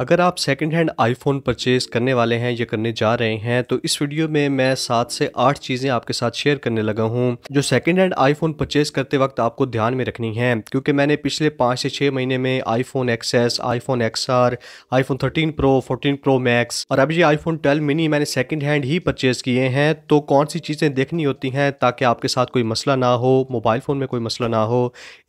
अगर आप second hand iPhone purchase करने वाले हैं या करने जा रहे हैं तो इस वीडियो में मैं सात से आठ चीज़ें आपके साथ शेयर करने लगा हूं जो सेकंड हैंड आईफोन परचेज़ करते वक्त आपको ध्यान में रखनी है क्योंकि मैंने पिछले पाँच से छः महीने में iPhone XS iPhone XR iPhone thirteen pro fourteen pro max और अभी ये फोन ट्वेल्व मिनी मैंने सेकेंड हैंड ही परचेज़ किए हैं तो कौन सी चीज़ें देखनी होती हैं ताकि आपके साथ कोई मसला ना हो मोबाइल फ़ोन में कोई मसला ना हो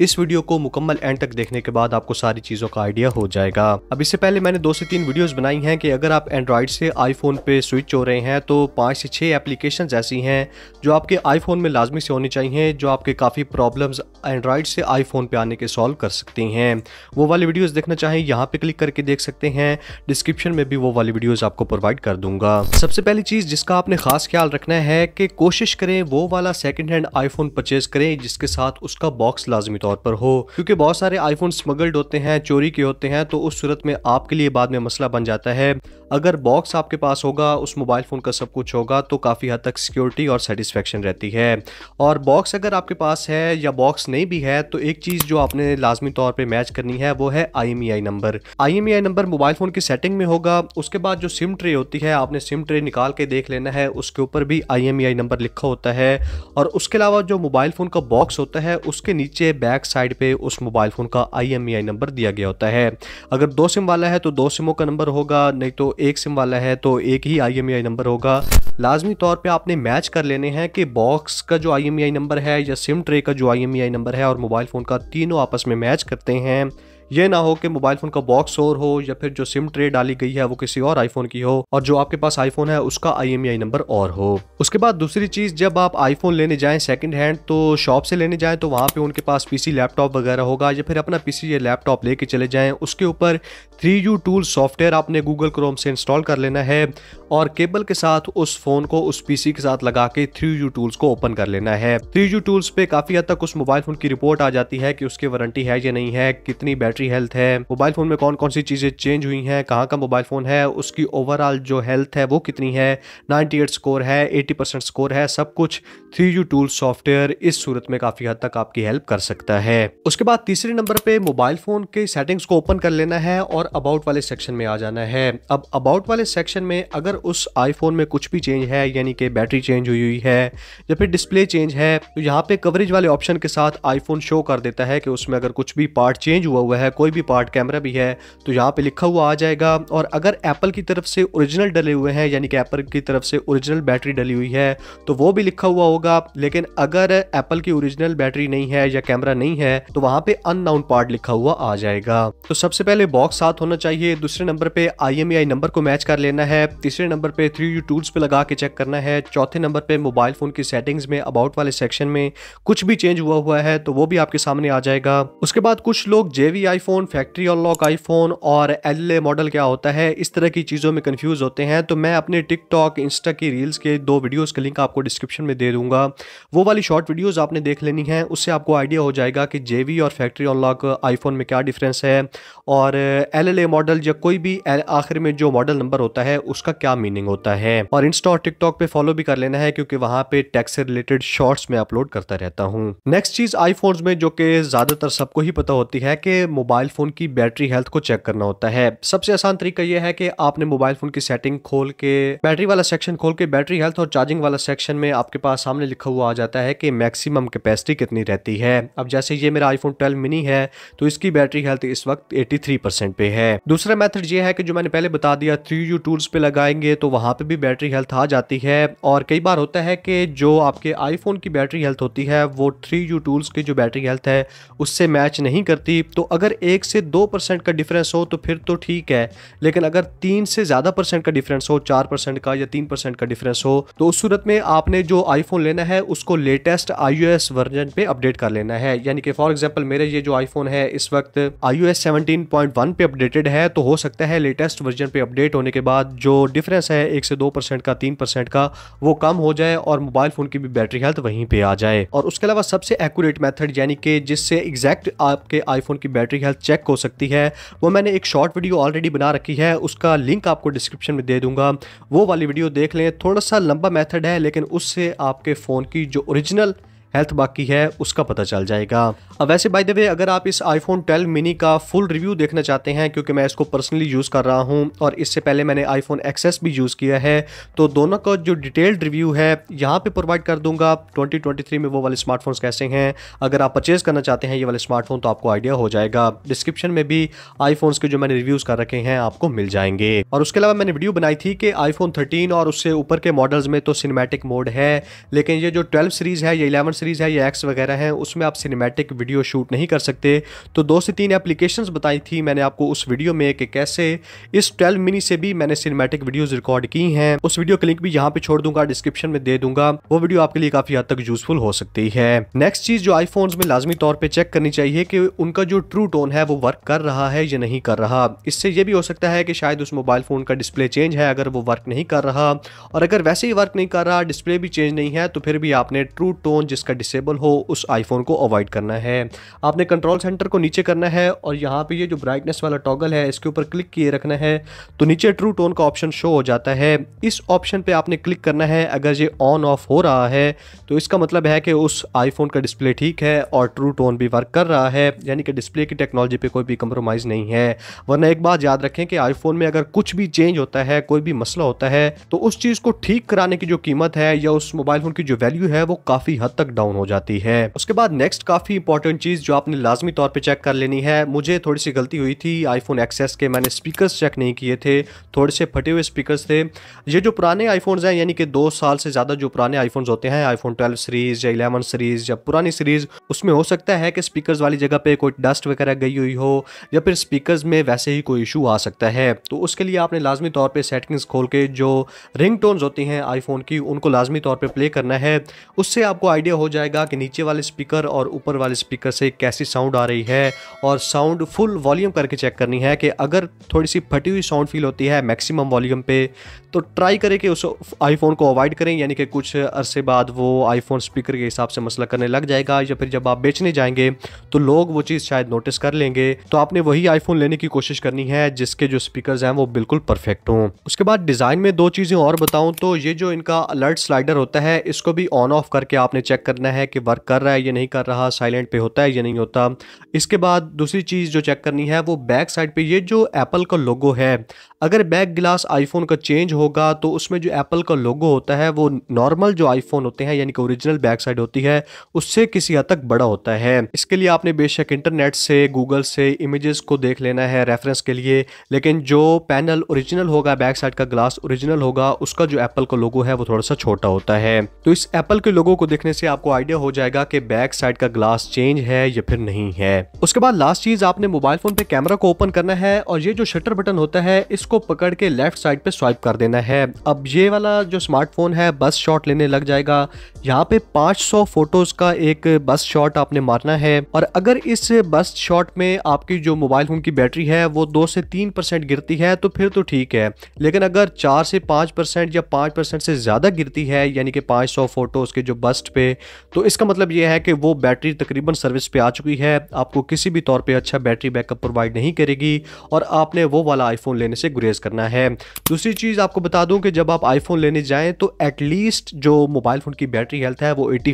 इस वीडियो को मुकम्मल एंड तक देखने के बाद आपको सारी चीज़ों का आइडिया हो जाएगा अब इससे पहले मैंने मैंने दो से तीन वीडियोस बनाई हैं कि अगर आप एंड्रॉयड से आईफोन पे स्विच हो रहे हैं तो पाँच से छः एप्लीकेशन ऐसी हैं जो आपके आईफोन में लाजमी से होनी चाहिए जो आपके काफ़ी प्रॉब्लम्स एंड्रॉयड से आईफोन पे आने के सॉल्व कर सकते हैं वो वाली वीडियोज़ देखना चाहें यहाँ पर क्लिक करके देख सकते हैं डिस्क्रिप्शन में भी वो वाली वीडियोज़ आपको प्रोवाइड कर दूंगा सबसे पहली चीज़ जिसका आपने खास ख्याल रखना है कि कोशिश करें वो वाला सेकेंड हैंड आईफोन परचेज करें जिसके साथ उसका बॉक्स लाजमी तौर पर हो क्योंकि बहुत सारे आईफोन स्मगल्ड होते हैं चोरी के होते हैं तो उस सूरत में आपके लिए ये बाद में मसला बन जाता है अगर बॉक्स आपके पास होगा उस मोबाइल फ़ोन का सब कुछ होगा तो काफ़ी हद तक सिक्योरिटी और सेटिस्फेक्शन रहती है और बॉक्स अगर आपके पास है या बॉक्स नहीं भी है तो एक चीज़ जो आपने लाजमी तौर पर मैच करनी है वो है I number I number mobile phone की सेटिंग में होगा उसके बाद जो सिम ट्रे होती है आपने सिम ट्रे निकाल के देख लेना है उसके ऊपर भी आई नंबर e लिखा होता है और उसके अलावा जो मोबाइल फ़ोन का बॉक्स होता है उसके नीचे बैक साइड पे उस मोबाइल फ़ोन का आई नंबर e दिया गया होता है अगर दो सिम वाला है तो दो सिमों का नंबर होगा नहीं तो एक सिम वाला है तो एक ही आई e नंबर होगा लाजमी तौर पे आपने मैच कर लेने हैं कि बॉक्स का जो आई e नंबर है या सिम ट्रे का जो आई e नंबर है और मोबाइल फ़ोन का तीनों आपस में मैच करते हैं ये ना हो कि मोबाइल फोन का बॉक्स और हो या फिर जो सिम ट्रे डाली गई है वो किसी और आईफोन की हो और जो आपके पास आईफोन है उसका आई नंबर और हो उसके बाद दूसरी चीज जब आप आईफोन लेने जाए सेकेंड हैंड तो शॉप से लेने जाए तो वहां पे उनके पास पीसी लैपटॉप वगैरह होगा या फिर अपना पीसी या लैपटॉप लेके चले जाए उसके ऊपर थ्री यू टूल सॉफ्टवेयर आपने गूगल क्रोम से इंस्टॉल कर लेना है और केबल के साथ उस फोन को उस पीसी के साथ लगा के थ्री यू टूल्स को ओपन कर लेना है थ्री यू टूल्स पे काफी हद तक उस मोबाइल फोन की रिपोर्ट आ जाती है कि उसकी वारंटी है या नहीं है कितनी बैटरी बैटरी हेल्थ है मोबाइल फोन में कौन कौन सी चीजें चेंज हुई हैं कहाँ का मोबाइल फोन है उसकी ओवरऑल जो हेल्थ है वो कितनी है 98 स्कोर है परसेंट स्कोर है सब कुछ थ्री यू टूल सॉफ्टवेयर इस सूरत में काफी हद तक आपकी हेल्प कर सकता है उसके बाद तीसरे नंबर पे मोबाइल फोन के सेटिंग्स को ओपन कर लेना है और अबाउट वाले सेक्शन में आ जाना है अब अबाउट वाले सेक्शन में अगर उस आईफोन में कुछ भी चेंज है यानी कि बैटरी चेंज हुई हुई है या फिर डिस्प्ले चेंज है तो यहाँ पे कवरेज वाले ऑप्शन के साथ आईफोन शो कर देता है कि उसमें अगर कुछ भी पार्ट चेंज हुआ हुआ है है कोई भी पार्ट कैमरा भी है तो यहाँ पे लिखा हुआ आ जाएगा और अगर एप्पल की तरफ से ओरिजिनल डले हुए हैं यानी कि एप्पल की तरफ से ओरिजिनल बैटरी डली हुई है तो वो भी लिखा हुआ होगा लेकिन अगर एप्पल की ओरिजिनल बैटरी नहीं है या कैमरा नहीं है तो वहाँ पे अननाउन पार्ट लिखा हुआ आ जाएगा तो सबसे पहले बॉक्स साथ होना चाहिए दूसरे नंबर पे आई नंबर को मैच कर लेना है तीसरे नंबर पे थ्री यू टूल्स पे लगा के चेक करना है चौथे नंबर पे मोबाइल फोन की सेटिंग्स में अबाउट वाले सेक्शन में कुछ भी चेंज हुआ हुआ है तो वो भी आपके सामने आ जाएगा उसके बाद कुछ लोग जेवी आईफोन फैक्ट्री अनलॉक आईफोन और एल मॉडल क्या होता है इस तरह की चीज़ों में कन्फ्यूज़ होते हैं तो मैं अपने टिकटॉक इंस्टा की रील्स के दो वीडियोज़ का लिंक आपको डिस्क्रिप्शन में दे दूंगा वो वाली शॉर्ट वीडियोज़ आपने देख लेनी है उससे आपको आइडिया हो जाएगा कि जे और फैक्ट्री अनलॉक आईफोन में क्या डिफरेंस है और एल मॉडल या कोई भी आखिर में जो मॉडल नंबर होता है उसका क्या मीनिंग होता है और इंस्टा और टिकटॉक पे फॉलो भी कर लेना है क्योंकि वहाँ पे टैक्स से रिलेटेड शॉर्ट्स में अपलोड करता रहता हूँ नेक्स्ट चीज़ आईफोन्स में जो कि ज़्यादातर सबको ही पता होती है कि मोबाइल फ़ोन की बैटरी हेल्थ को चेक करना होता है सबसे आसान तरीका यह है कि आपने मोबाइल फ़ोन की सेटिंग खोल के बैटरी वाला सेक्शन खोल के बैटरी हेल्थ और चार्जिंग वाला सेक्शन में आपके पास सामने लिखा हुआ आ जाता है कि मैक्सिमम कैपेसिटी कितनी रहती है अब जैसे ये मेरा आईफोन ट्वेल्व मिनी है तो इसकी बैटरी हेल्थ इस वक्त एटी परसेंट पे है दूसरा मेथड यह है कि जो मैंने पहले बता दिया थ्री यू टूल्स पे लगाएंगे तो वहाँ पे भी बैटरी हेल्थ आ जाती है और कई बार होता है कि जो आपके आईफोन की बैटरी हेल्थ होती है वो थ्री यू टूल्स की जो बैटरी हेल्थ है उससे मैच नहीं करती तो अगर अगर एक से दो परसेंट का डिफरेंस हो तो फिर तो ठीक है लेकिन अगर तीन से ज़्यादा परसेंट का डिफरेंस हो चार परसेंट का या तीन परसेंट का डिफरेंस हो तो उस सूरत में आपने जो आईफोन लेना है उसको लेटेस्ट आई वर्जन पे अपडेट कर लेना है यानी कि फॉर एग्जाम्पल मेरे ये जो आईफोन है इस वक्त आई ओ पे अपडेटेड है तो हो सकता है लेटेस्ट वर्जन पे अपडेट होने के बाद जो डिफरेंस है एक से दो परसेंट का तीन परसेंट का वो कम हो जाए और मोबाइल फोन की भी बैटरी हेल्थ वहीं पे आ जाए और उसके अलावा सबसे एक्यूरेट मेथड यानी कि जिससे एग्जैक्ट आपके आईफोन की बैटरी मेरी हेल्थ चेक हो सकती है वो मैंने एक शॉर्ट वीडियो ऑलरेडी बना रखी है उसका लिंक आपको डिस्क्रिप्शन में दे दूंगा वो वाली वीडियो देख लें थोड़ा सा लंबा मेथड है लेकिन उससे आपके फ़ोन की जो ओरिजिनल हेल्थ बाकी है उसका पता चल जाएगा अब वैसे बाय द वे अगर आप इस आईफोन 12 मिनी का फुल रिव्यू देखना चाहते हैं क्योंकि मैं इसको पर्सनली यूज़ कर रहा हूँ और इससे पहले मैंने आईफोन एक्सेस भी यूज़ किया है तो दोनों का जो डिटेल्ड रिव्यू है यहाँ पर प्रोवाइड कर दूंगा 2023 में वो वाले स्मार्टफोन कैसे हैं अगर आप परचेज़ करना चाहते हैं ये वाले स्मार्टफोन तो आपको आइडिया हो जाएगा डिस्क्रिप्शन में भी आईफोन के जो मैंने रिव्यूज़ कर रखे हैं आपको मिल जाएंगे और उसके अलावा मैंने वीडियो बनाई थी कि आईफोन थर्टीन और उससे ऊपर के मॉडल्स में तो सिनेमेटिक मोड है लेकिन ये जो ट्वेल्व सीरीज़ है ये इलेवन सीरीज़ है या एक्स वगैरह है उसमें आप सिनेमैटिक वीडियो शूट नहीं कर सकते तो दो से तीन एप्लीकेशन बताई थी मैंने आपको उस वीडियो में कि कैसे इस ट्वेल्व मिनी से भी मैंने सिनेमैटिक वीडियोज़ रिकॉर्ड की हैं उस वीडियो का लिंक भी यहाँ पे छोड़ दूंगा डिस्क्रिप्शन में दे दूंगा वो वीडियो आपके लिए काफ़ी हद तक यूजफुल हो सकती है नेक्स्ट चीज़ जो आईफोन में लाजमी तौर पर चेक करनी चाहिए कि उनका जो ट्रू टोन है वो वर्क कर रहा है या नहीं कर रहा इससे यह भी हो सकता है कि शायद उस मोबाइल फ़ोन का डिस्प्ले चेंज है अगर वो वर्क नहीं कर रहा और अगर वैसे ही वर्क नहीं कर रहा डिस्प्ले भी चेंज नहीं है तो फिर भी आपने ट्रू टोन जिसका इसका डिसेबल हो उस आईफोन को अवॉइड करना है आपने कंट्रोल सेंटर को नीचे करना है और यहाँ पे ये जो ब्राइटनेस वाला टॉगल है इसके ऊपर क्लिक किए रखना है तो नीचे ट्रू टोन का ऑप्शन शो हो जाता है इस ऑप्शन पे आपने क्लिक करना है अगर ये ऑन ऑफ हो रहा है तो इसका मतलब है कि उस आईफोन का डिस्प्ले ठीक है और ट्रू टोन भी वर्क कर रहा है यानी कि डिस्प्ले की टेक्नोलॉजी पर कोई भी कंप्रोमाइज़ नहीं है वरना एक बात याद रखें कि आईफोन में अगर कुछ भी चेंज होता है कोई भी मसला होता है तो उस चीज़ को ठीक कराने की जो कीमत है या उस मोबाइल फ़ोन की जो वैल्यू है वो काफ़ी हद तक डाउन हो जाती है उसके बाद नेक्स्ट काफी इंपॉर्टेंट चीज जो आपने लाजमी तौर पर चेक कर लेनी है मुझे थोड़ी सी गलती हुई थी आईफोन एक्सेस के मैंने स्पीकर चेक नहीं किए थे थोड़े से फटे हुए स्पीकर थे ये जो पुराने आईफोन्स हैं यानी कि दो साल से ज़्यादा जो पुराने आईफोन्स होते हैं आईफोन ट्वेल्व सीरीज़ या इलेवन सीरीज़ या पुरानी सीरीज़ उसमें हो सकता है कि स्पीकर वाली जगह पे कोई डस्ट वगैरह गई हुई हो या फिर स्पीकर्स में वैसे ही कोई इशू आ सकता है तो उसके लिए आपने लाजमी तौर पर सेटिंग्स खोल के जो रिंग होती हैं आईफोन की उनको लाजमी तौर पर प्ले करना है उससे आपको आइडिया हो जाएगा कि नीचे वाले स्पीकर और ऊपर वाले स्पीकर से कैसी साउंड आ रही है और साउंड फुल वॉल्यूम करके चेक करनी है कि अगर थोड़ी सी फटी हुई साउंड फील होती है मैक्सिमम वॉल्यूम पे तो ट्राई करें कि उस आईफोन को अवॉइड करें यानी कि कुछ अरसे बाद वो आईफोन स्पीकर के हिसाब से मसला करने लग जाएगा या फिर जब आप बेचने जाएंगे तो लोग वो चीज़ शायद नोटिस कर लेंगे तो आपने वही आईफोन लेने की कोशिश करनी है जिसके जो स्पीकर हैं वो बिल्कुल परफेक्ट हों उसके बाद डिज़ाइन में दो चीज़ें और बताऊँ तो ये जो इनका अलर्ट स्लाइडर होता है इसको भी ऑन ऑफ करके आपने चेक कर करना है कि वर्क कर रहा है या नहीं कर रहा साइलेंट पे होता है या नहीं होता इसके बाद दूसरी चीज़ जो चेक करनी है वो बैक साइड पे ये जो एप्पल का लोगो है अगर बैक ग्लास आईफोन का चेंज होगा तो उसमें जो एप्पल का लोगो होता है वो नॉर्मल जो आईफोन होते हैं यानी कि ओरिजिनल बैक साइड होती है उससे किसी हद तक बड़ा होता है इसके लिए आपने बेशक इंटरनेट से गूगल से इमेजेस को देख लेना है रेफरेंस के लिए लेकिन जो पैनल ओरिजिनल होगा बैक साइड का ग्लास ओरिजिनल होगा उसका जो एप्पल का लोगो है वो थोड़ा सा छोटा होता है तो इस एप्पल के लोगों को देखने से आपको आपको आइडिया हो जाएगा कि बैक साइड का ग्लास चेंज है या फिर नहीं है उसके बाद लास्ट चीज आपने मोबाइल फोन पे कैमरा को ओपन करना है और ये जो शटर बटन होता है इसको पकड़ के लेफ्ट साइड पे स्वाइप कर देना है अब ये वाला जो स्मार्टफोन है बस शॉट लेने लग जाएगा यहाँ पे पांच फोटोज का एक बस शॉट आपने मारना है और अगर इस बस शॉट में आपकी जो मोबाइल फोन की बैटरी है वो दो से तीन गिरती है तो फिर तो ठीक है लेकिन अगर चार से पांच या पांच से ज़्यादा गिरती है यानी कि पांच सौ फोटोज़ के जो बस्ट पे तो इसका मतलब यह है कि वो बैटरी तकरीबन सर्विस पे आ चुकी है आपको किसी भी तौर पे अच्छा बैटरी बैकअप प्रोवाइड नहीं करेगी और आपने वो वाला आईफोन लेने से गुरेज करना है दूसरी चीज़ आपको बता दूं कि जब आप आईफोन लेने जाएँ तो एटलीस्ट जो मोबाइल फ़ोन की बैटरी हेल्थ है वो एटी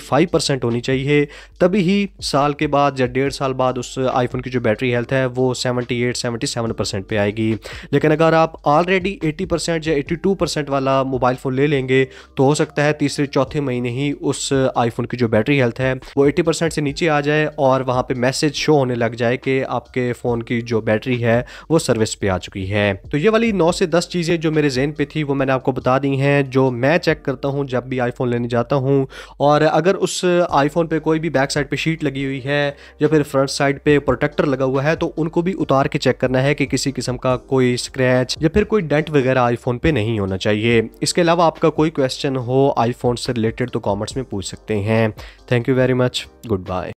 होनी चाहिए तभी ही साल के बाद या डेढ़ साल बाद उस आईफोन की जो बैटरी हेल्थ है वो seventy eight seventy seven percent पर आएगी लेकिन अगर आप ऑलरेडी एटी परसेंट या एटी टू परसेंट वाला मोबाइल फ़ोन ले लेंगे तो हो सकता है तीसरे चौथे महीने ही उस आईफोन की आपकी जो बैटरी हेल्थ है वो 80% से नीचे आ जाए और वहाँ पे मैसेज शो होने लग जाए कि आपके फ़ोन की जो बैटरी है वो सर्विस पे आ चुकी है तो ये वाली नौ से दस चीज़ें जो मेरे जेन पे थी वो मैंने आपको बता दी हैं जो मैं चेक करता हूँ जब भी आईफोन लेने जाता हूँ और अगर उस आईफोन पर कोई भी बैक साइड पर शीट लगी हुई है या फिर फ्रंट साइड पर प्रोटेक्टर लगा हुआ है तो उनको भी उतार के चेक करना है कि किसी किस्म का कोई स्क्रैच या फिर कोई डेंट वगैरह आईफोन पे नहीं होना चाहिए इसके अलावा आपका कोई क्वेश्चन हो आईफोन से रिलेटेड तो कॉमेंट्स में पूछ सकते हैं हैं thank you very much good bye